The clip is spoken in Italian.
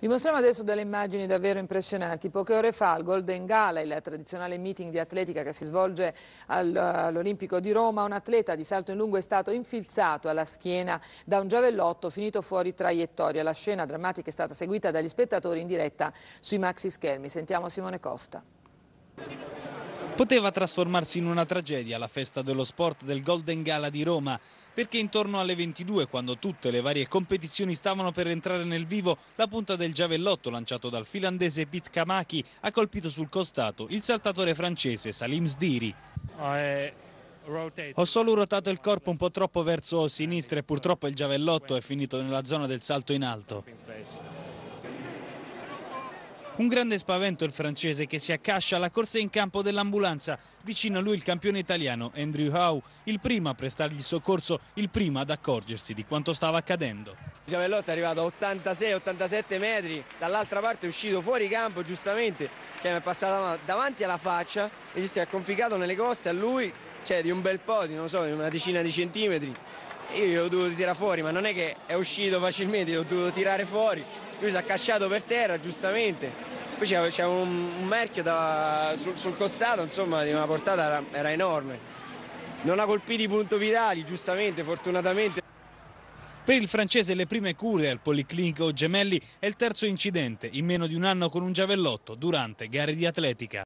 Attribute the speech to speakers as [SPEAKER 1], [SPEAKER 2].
[SPEAKER 1] Vi mostriamo adesso delle immagini davvero impressionanti. Poche ore fa al Golden Gala, il tradizionale meeting di atletica che si svolge all'Olimpico di Roma, un atleta di salto in lungo è stato infilzato alla schiena da un giavellotto finito fuori traiettoria. La scena drammatica è stata seguita dagli spettatori in diretta sui maxi schermi. Sentiamo Simone Costa.
[SPEAKER 2] Poteva trasformarsi in una tragedia la festa dello sport del Golden Gala di Roma, perché intorno alle 22, quando tutte le varie competizioni stavano per entrare nel vivo, la punta del giavellotto lanciato dal finlandese Pit Kamaki ha colpito sul costato il saltatore francese Salim Sdiri. Ho solo ruotato il corpo un po' troppo verso sinistra e purtroppo il giavellotto è finito nella zona del salto in alto. Un grande spavento il francese che si accascia alla corsa in campo dell'ambulanza. Vicino a lui il campione italiano Andrew Howe, il primo a prestargli soccorso, il primo ad accorgersi di quanto stava accadendo.
[SPEAKER 3] Giavellotta è arrivato a 86-87 metri, dall'altra parte è uscito fuori campo giustamente, cioè mi è passato davanti alla faccia e gli si è conficcato nelle coste a lui cioè di un bel po', di, non so, di una decina di centimetri. Io l'ho dovuto tirare fuori, ma non è che è uscito facilmente, l'ho dovuto tirare fuori. Lui si è accasciato per terra, giustamente. Poi c'era, un, un, merchio da, sul, sul, costato, insomma, di una portata era, era enorme. Non ha colpito i punto vitali, giustamente, fortunatamente.
[SPEAKER 2] Per il francese le prime cure al Policlinico Gemelli è il terzo incidente in meno di un anno con un giavellotto durante gare di atletica.